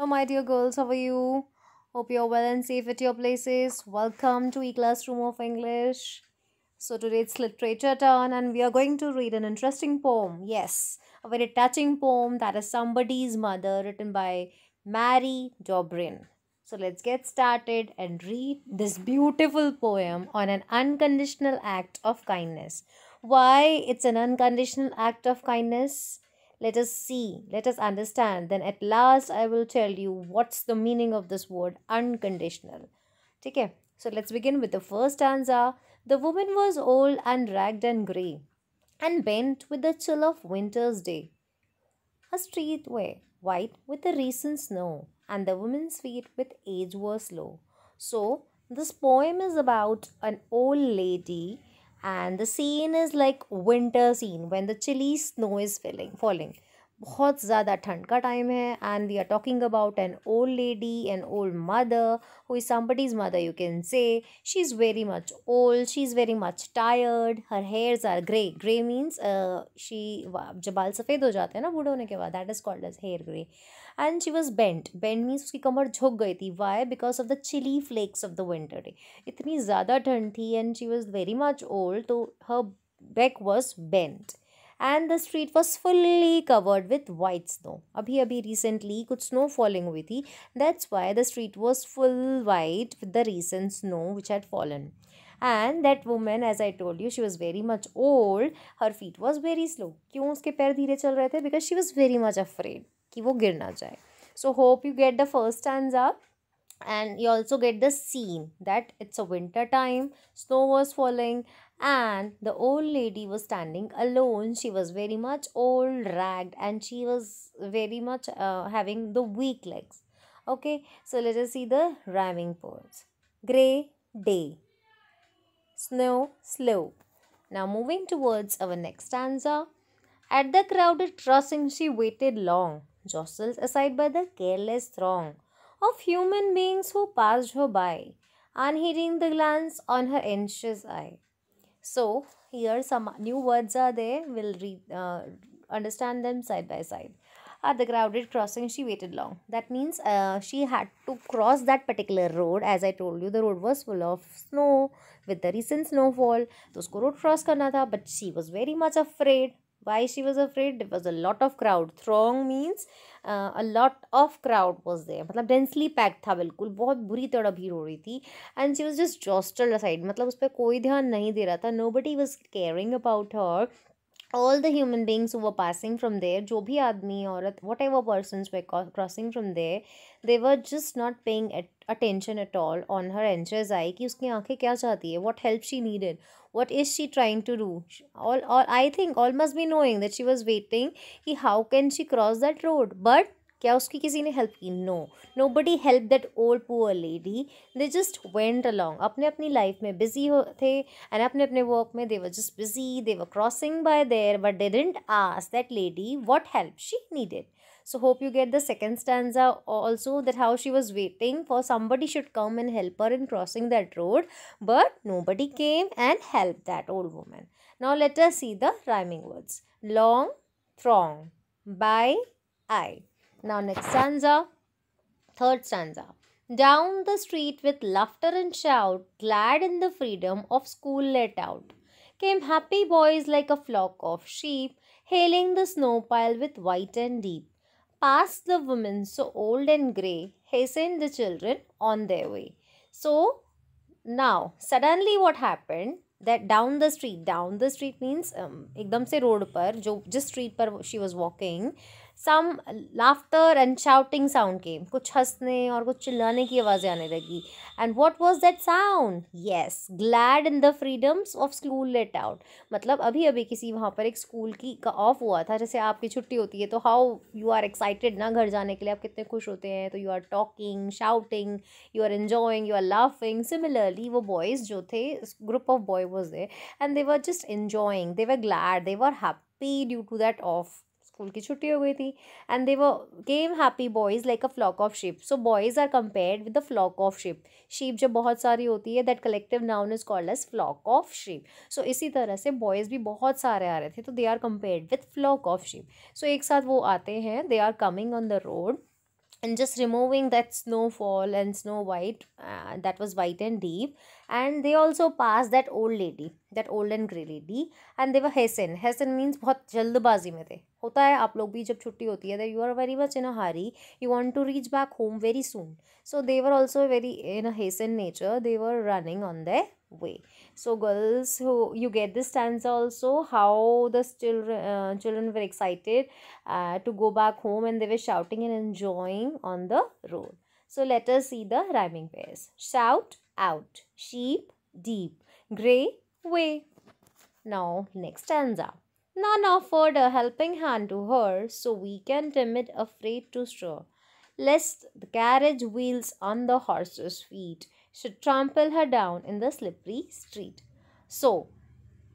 Hello, my dear girls, how are you? Hope you're well and safe at your places. Welcome to E Classroom of English. So, today it's literature turn, and we are going to read an interesting poem. Yes, a very touching poem that is Somebody's Mother, written by Mary Dobrin. So, let's get started and read this beautiful poem on an unconditional act of kindness. Why it's an unconditional act of kindness? Let us see, let us understand. Then at last I will tell you what's the meaning of this word unconditional. Okay, so let's begin with the first stanza. The woman was old and ragged and grey and bent with the chill of winter's day. Her street were white with the recent snow and the woman's feet with age were slow. So this poem is about an old lady and the scene is like winter scene when the chilly snow is falling falling बहुत ज़्यादा ठंड का time है and we are talking about an old lady an old mother who is somebody's mother you can say she is very much old she is very much tired her hairs are grey grey means she जब बाल सफ़ेद हो जाते हैं ना बूढ़े होने के बाद that is called as hair grey and she was bent bent means उसकी कमर झुक गई थी why because of the chilly flakes of the winter day इतनी ज़्यादा ठंड थी and she was very much old तो her back was bent and the street was fully covered with white snow अभी अभी रिसेंटली कुछ स्नो फॉलिंग हुई थी that's why the street was full white with the recent snow which had fallen and that women as I told you she was very much old her feet was very slow क्यों उसके पैर धीरे चल रहे थे because she was very much afraid कि वो गिर ना जाए so hope you and you also get the scene that it's a winter time snow was falling and the old lady was standing alone she was very much old ragged and she was very much uh, having the weak legs okay so let us see the rhyming words gray day snow slow now moving towards our next stanza at the crowded crossing she waited long jostled aside by the careless throng of human beings who passed her by, unheeding the glance on her anxious eye. So, here some new words are there. We'll read, uh, understand them side by side. At the crowded crossing, she waited long. That means uh, she had to cross that particular road. As I told you, the road was full of snow with the recent snowfall. तो उसको road cross but she was very much afraid. why she was afraid there was a lot of crowd throng means uh, a lot of crowd was there मतलब densely packed था बिल्कुल बहुत बुरी तरह भीड़ हो रही थी and she was just jostled aside मतलब उस पर कोई ध्यान नहीं दे रहा था nobody was caring about her all the human beings who were passing from there jo bhi aadmi aurat whatever persons were crossing from there they were just not paying at attention at all on her anxious i ki uski aankhein kya chahti hai what help she needed what is she trying to do all all i think all must be knowing that she was waiting ki how can she cross that road but क्या उसकी किसी ने help की no nobody help that old poor lady they just went along अपने अपनी life में busy हो थे एंड अपने अपने वर्क में they they were just busy they were crossing by there but they didn't ask that lady what help she needed so hope you get the second stanza also that how she was waiting for somebody should come and help her in crossing that road but nobody came and help that old women now later see the rhyming words long throng by I Now next stanza, third stanza. Down the street with laughter and shout, glad in the freedom of school let out, came happy boys like a flock of sheep, hailing the snow pile with white and deep. Past the women so old and grey, hastened the children on their way. So now suddenly what happened? that down the street down the street means um, एकदम se road par, jo just street par she was walking. Some laughter and shouting sound के कुछ हंसने और कुछ चिल्लाने की आवाज़ें आने लगी and what was that sound yes glad in the freedoms of school let out मतलब अभी अभी किसी वहाँ पर एक स्कूल की का ऑफ हुआ था जैसे आपकी छुट्टी होती है तो हाउ यू आर एक्साइटेड ना घर जाने के लिए आप कितने खुश होते हैं तो you are talking shouting you are enjoying you are laughing similarly वो बॉयज़ जो थे group of boy was they and they were just enjoying they were glad they were happy due to that of school की छुट्टी हो गई थी and they वो came happy boys like a flock of sheep so boys are compare with the flock of sheep sheep जब बहुत सारी होती है that collective noun is called as flock of sheep so इसी तरह से बॉयज़ भी बहुत सारे आ रहे थे तो they are compared with flock of sheep so एक साथ वो आते हैं they are coming on the road and just removing that snowfall and snow white uh, that was white and deep and they also passed that old lady that old and grey lady and they were hessen hessen means बहुत जल्दबाजी में थे होता है आप लोग भी जब छुट्टी होती है that you are very much in a hurry you want to reach back home very very so they were very very in a hasten nature they were running on the way so girls who you get this stanza also how the children uh, children were excited uh, to go back home and they were shouting and enjoying on the road so let us see the rhyming pairs shout out sheep deep gray way now next stanza None offered a helping hand to her, so weak and timid, afraid to stir, lest the carriage wheels on the horse's feet. should trample her down in the slippery street. So,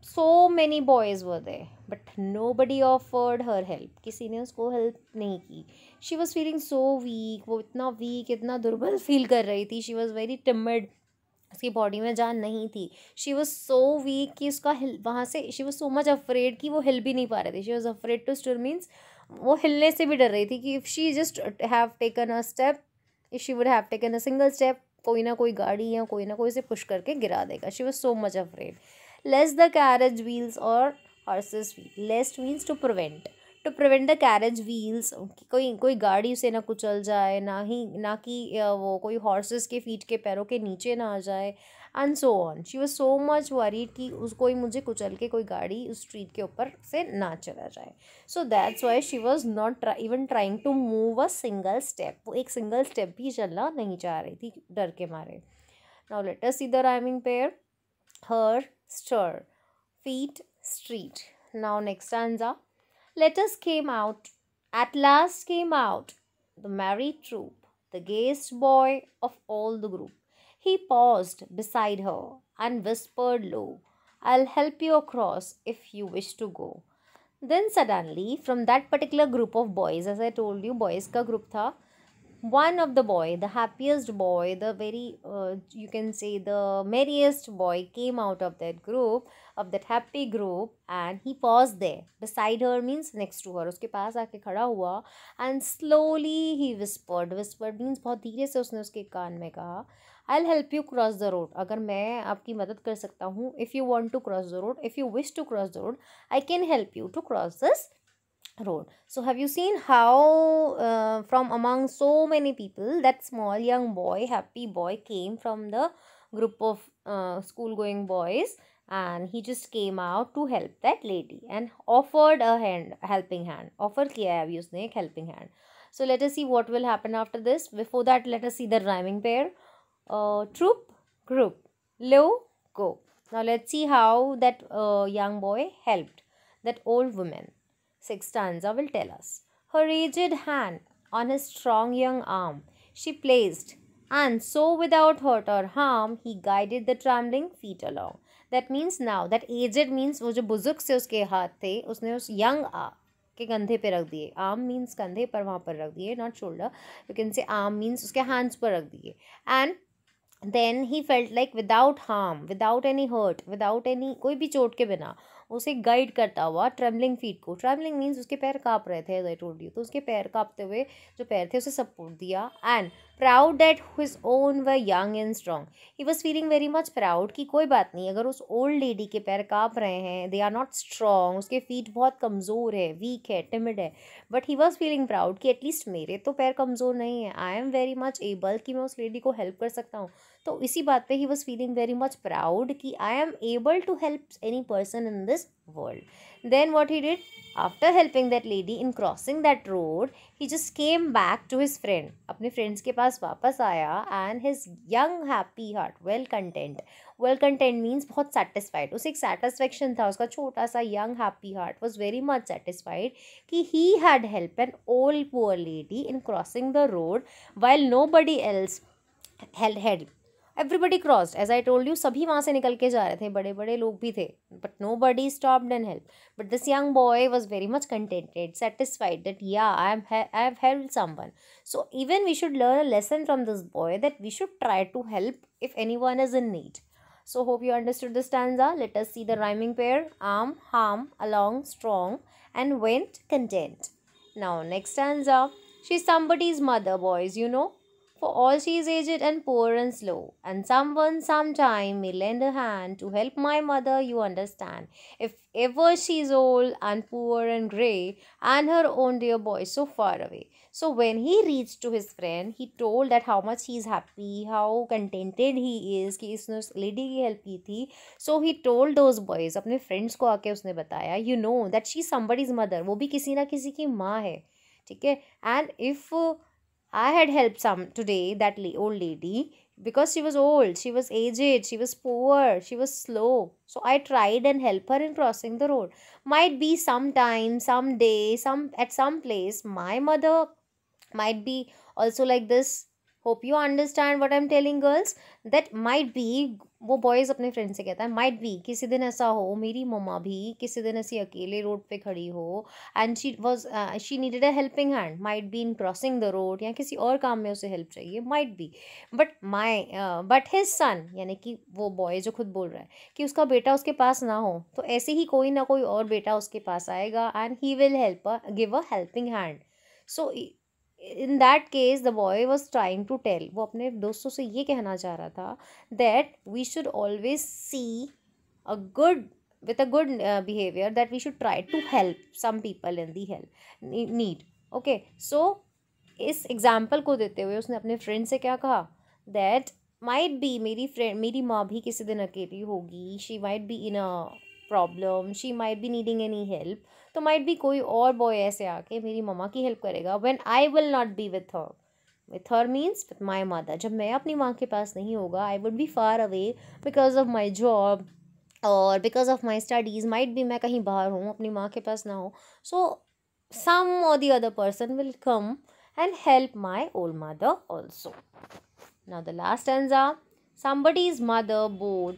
so many boys were there, but nobody offered her help. किसी ने उसको help नहीं की She was feeling so weak. वो इतना weak, इतना दुर्बल feel कर रही थी She was very timid. उसकी बॉडी में जान नहीं थी शी वॉज सो वीक कि उसका हिल वहाँ से she was so much afraid कि वो हिल भी नहीं पा रही थी she was afraid to stir means वो हिलने से भी डर रही थी कि if she just have taken a step if she would have taken a single step कोई ना कोई गाड़ी या कोई ना कोई इसे पुश करके गिरा देगा she was so much afraid lest the carriage wheels और horses wheel lest means to prevent to prevent the carriage wheels कोई कोई गाड़ी उसे ना कुचल जाए ना ही ना कि वो कोई हॉर्सेस के फीट के पैरों के नीचे ना आ जाए and so on she was so much worried कि उस कोई मुझे कुचल के कोई गाड़ी उस स्ट्रीट के ऊपर से ना चला जाए so that's why she was not even trying to move a single step वो एक सिंगल स्टेप भी चलना नहीं चाह रही थी डर के मारे now let us see the rhyming pair her stir feet street now next stanza letters came out at last came out the merry troop the gayest boy of all the group He paused beside her and whispered low, I'll help you across if you wish to go. Then suddenly, from that particular group of boys, as I told you, boys ka group tha, one of the boy, the happiest boy, the very, uh, you can say the merriest boy came out of that group, of that happy group and he paused there. Beside her means next to her. उसके पास आके खड़ा हुआ and slowly he whispered. Whispered means बहुत धीरे से उसने उसके कान में कहा I'll help you cross the road अगर मैं आपकी मदद कर सकता हूँ if you want to cross the road if you wish to cross the road I can help you to cross this road so have you seen how uh, from among so many people that small young boy happy boy came from the group of uh, school going boys and he just came out to help that lady and offered a hand helping hand offer kiya hai usne ek helping hand so let us see what will happen after this before that let us see the rhyming pair uh, troop group low, go. Now let's see how that uh, young boy helped that old woman. Six stanza will tell us. Her aged hand on his strong young arm she placed and so without hurt or harm he guided the trembling feet along. That means now that aged means वो जो बुजुर्ग से उसके हाथ थे उसने उस young आ, के कंधे पे रख दिए Arm means कंधे पर वहाँ पर रख दिए not shoulder. यू कैन से उसके हैंड्स पर रख दिए And then he felt like without harm without any hurt without any कोई भी चोट के बिना उसे गाइड करता हुआ ट्रेवलिंग फीट को ट्रेवलिंग मीन्स उसके पैर काँप रहे थे आई टोल्ड यू तो उसके पैर काँपते हुए जो पैर थे उसे सपोर्ट दिया and proud that his own were young and strong he was feeling very much proud कि कोई बात नहीं अगर उस ओल्ड लेडी के पैर काँप रहे हैं दे आर नॉट स्ट्रॉन्ग उसके फीट बहुत कमज़ोर है वीक है टिमिड है but he was feeling proud कि एटलीस्ट मेरे तो पैर कमज़ोर नहीं है I am very much able कि मैं उस लेडी को हेल्प कर सकता हूँ तो इसी बात पे he was feeling very much proud कि I am able to help any person in this world then what he did after helping that lady in crossing that road he just came back to his friend अपने friends के पास वापस आया and his young happy heart well content well content means बहुत satisfied उसे एक satisfaction था उसका छोटा सा young happy heart was very much satisfied कि he had help an old poor lady in crossing the road while nobody else help everybody crossed as I told you सभी वहाँ से निकल के जा रहे थे बड़े बड़े लोग भी थे but nobody stopped and help but this young boy was very much contented satisfied that या I am I have help someone so even we should learn a lesson from this boy that we should try to help if anyone is in need So hope you understood the stanza. Let us see the rhyming pair. Arm, harm, along, strong and went, content. Now next stanza. She's somebody's mother boys, you know. for all she is aged and poor and slow, and someone sometime may lend a hand to help my mother, you understand. If ever she is old and poor and gray and her own dear boy so far away. So when he reached to his friend, he told that how much he is happy, how contented he is कि इसने उस lady ki help की थी so he told those boys अपने friends को आके उसने बताया you know that she somebody's mother वो भी किसी ना किसी की माँ है ठीक है and if I had helped some today, that old lady, because she was old, she was aged, she was poor, she was slow. So I tried and helped her in crossing the road. Might be sometime, someday, some at some place, my mother might be also like this hope you understand what I am telling girls that might be वो boys अपने friend से कहता है might be किसी दिन ऐसा हो मेरी मम्मा भी किसी दिन ऐसी अकेले रोड पे खड़ी हो and she was she needed a helping hand might be in crossing the road या किसी और काम में उसे हेल्प चाहिए might be but my but his son यानी कि वो बॉय जो खुद बोल रहा है कि उसका बेटा उसके पास ना हो तो ऐसे ही कोई ना कोई और बेटा उसके पास आएगा and he will help give a helping hand so in that case the boy was trying to tell वो अपने दोस्तों से ये कहना चाह रहा था that we should always see a good with a good behaviour that we should try to help some people in the help need okay so इस एग्जाम्पल को देते हुए उसने अपने फ्रेंड से क्या कहा दैट माइट बी मेरी फ्रेंड मेरी माँ भी किसी दिन अकेली होगी she might be in a problem she might भी नीडिंग एनी हेल्प तो माइट भी कोई और बॉय ऐसे आके मेरी मम्मा की हेल्प करेगा when I will not be with her with her means with my mother जब मैं अपनी माँ के पास नहीं होगा I would be far away because of my job और because of my studies might भी मैं कहीं बाहर हूँ अपनी माँ के पास ना हो सो सम और the other person will come and help my old mother also now the last stanza somebody's mother bowed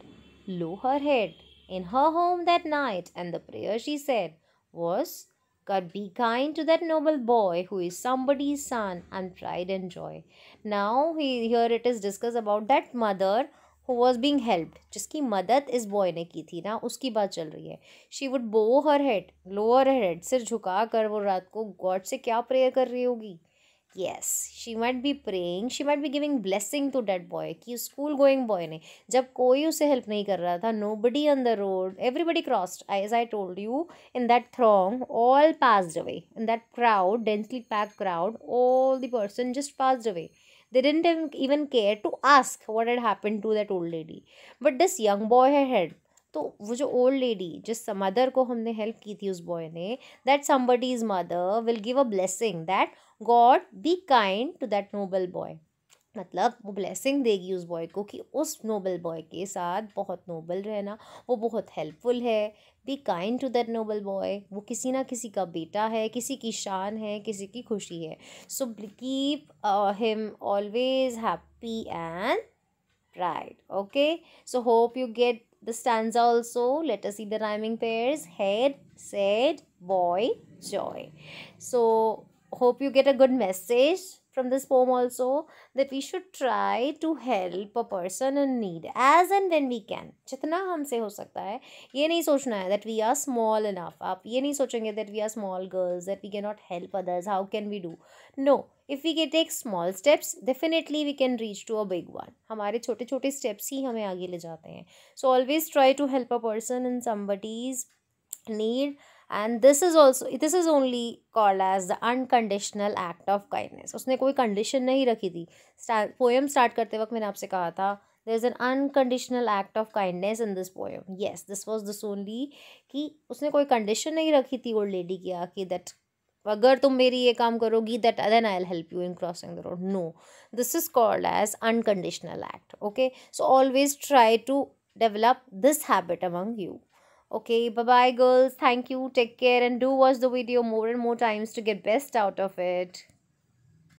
low her head in her home that night, and the prayer she said was, God be kind to that noble boy who is somebody's son and pride and joy. Now he, here it is discussed about that mother who was being helped जिसकी मदद इस boy ने की थी ना उसकी बात चल रही है would bow her head, lower her head, सिर झुका कर वो रात को God से क्या prayer कर रही होगी yes she might be praying she might be giving blessing to that boy कि स्कूल गोइंग बॉय ने जब कोई उसे हेल्प नहीं कर रहा था nobody on the road everybody crossed as I told you in that throng all pass away in that crowd densely pack crowd all the person just pass away didn't even care to ask ask had happen to that old lady but this young boy है had तो वो जो old lady जिस mother को हमने help की थी उस बॉय ने that somebody is mother will give a blessing that God be kind to that noble boy मतलब वो ब्लेसिंग देगी उस बॉय को कि उस नोबल बॉय के साथ बहुत नोबल रहना वो बहुत हेल्पफुल है be kind to that noble boy वो किसी ना किसी का बेटा है किसी की शान है किसी की खुशी है so keep him always happy and pride okay so hope you get the stand also let see the the pairs head said boy joy so hope you get a good message from this poem also that we should try to help a person in need as and when we can jitna humse ho sakta hai ye nahi sochna hai that we are small enough aap ye nahi sochenge that we are small girls that we cannot help others how can we do no if we can take small steps definitely we can reach to a big one hamare chote chote steps hi hame aage le jate hain so always try to help a person in somebody's need and this is also this is only called as the unconditional act of kindness उसने कोई condition नहीं रखी थी poem start करते वक्त मैंने आपसे कहा था there is an unconditional act of kindness in this poem yes this was this only कि उसने कोई कंडीशन नहीं रखी थी ओल्ड लेडी की आके दैट अगर तुम मेरी ये काम करोगी that then I'll help you in crossing the road no this is called as unconditional act okay so always try to develop this habit among you okay bye bye girls thank you take care and do watch the video more and more times to get best out of it